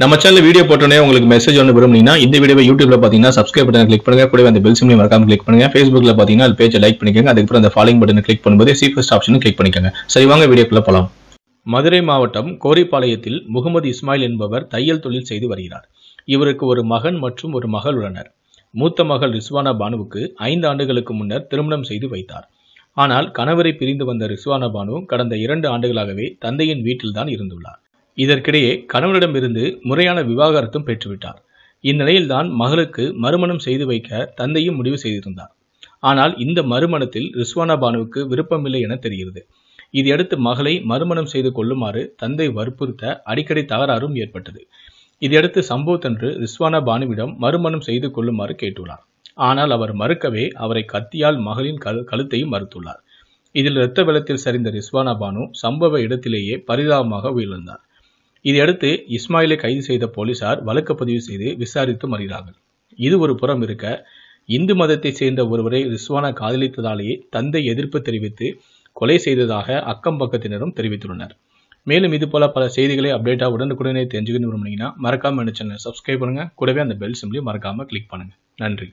நம்ம channel video போட்டோன்னே உங்களுக்கு மெசேஜ் ஒன்று விரும்புனீங்கன்னா இந்த வீடியோ யூடியூப்ல பார்த்தீங்கன்னா சப்ஸ்கிரைப் பட்டன் கிளிக் பண்ணுங்க கூட அந்த பெல் சிம்லையும் மறக்காம கிளிக் பண்ணுங்க ஃபேஸ்புக்ல பார்த்தீங்கன்னா அது பேஜை லைக் பண்ணிக்கோங்க அதுக்கப்புறம் அந்த ஃபாலோ பட்டன் கிளிக் பண்ணும்போது சீஃபஸ்ட் ஆப்ஷன் கிளிக் பண்ணிக்கோங்க சரி வாங்க வீடியோக்குள்ள போலாம் மதுரை மாவட்டம் கோரிப்பாளையத்தில் முகமது இஸ்மாயில் என்பவர் தையல் தொழில் செய்து வருகிறார் இவருக்கு ஒரு மகன் மற்றும் ஒரு மகள் உள்ளனர் மூத்த மகள் ரிஸ்வானா பானுவுக்கு ஐந்து ஆண்டுகளுக்கு முன்னர் திருமணம் செய்து வைத்தார் ஆனால் கணவரை பிரிந்து வந்த ரிஸ்வானா பானு கடந்த இரண்டு ஆண்டுகளாகவே தந்தையின் வீட்டில்தான் இருந்துள்ளார் இதற்கிடையே கணவனிடமிருந்து முறையான விவாகரத்தும் பெற்றுவிட்டார் இந்நிலையில்தான் மகளுக்கு மறுமணம் செய்து வைக்க தந்தையும் முடிவு செய்திருந்தார் ஆனால் இந்த மறுமணத்தில் ரிஸ்வானா பானுவுக்கு விருப்பமில்லை என தெரிகிறது இதையடுத்து மகளை மறுமணம் செய்து கொள்ளுமாறு தந்தை வற்புறுத்த அடிக்கடி தகராறும் ஏற்பட்டது இதையடுத்து சம்பவத்தன்று ரிஸ்வானா பானுவிடம் மறுமணம் செய்து கொள்ளுமாறு கேட்டுள்ளார் ஆனால் அவர் மறுக்கவே அவரை கத்தியால் மகளின் கழுத்தையும் மறுத்துள்ளார் இதில் இரத்த வெள்ளத்தில் சரிந்த ரிஸ்வானா பானு சம்பவ இடத்திலேயே பரிதாபமாக உயிரிழந்தார் இதையடுத்து இஸ்மாயிலை கைது செய்த போலீசார் வழக்கு பதிவு செய்து விசாரித்து வருகிறார்கள் இது ஒரு புறம் இருக்க இந்து மதத்தைச் சேர்ந்த ஒருவரை ரிஸ்வானா காதலித்ததாலேயே தந்தை எதிர்ப்பு தெரிவித்து கொலை செய்ததாக அக்கம் பக்கத்தினரும் தெரிவித்துள்ளனர் மேலும் இது போல பல செய்திகளை அப்டேட்டாக உடனுக்குடனே தெரிஞ்சுக்கணும் விரும்புனீங்கன்னா என்ன சேனல் சப்ஸ்கிரைப் பண்ணுங்க கூடவே அந்த பெல் சிம்லையும் மறக்காம கிளிக் பண்ணுங்க நன்றி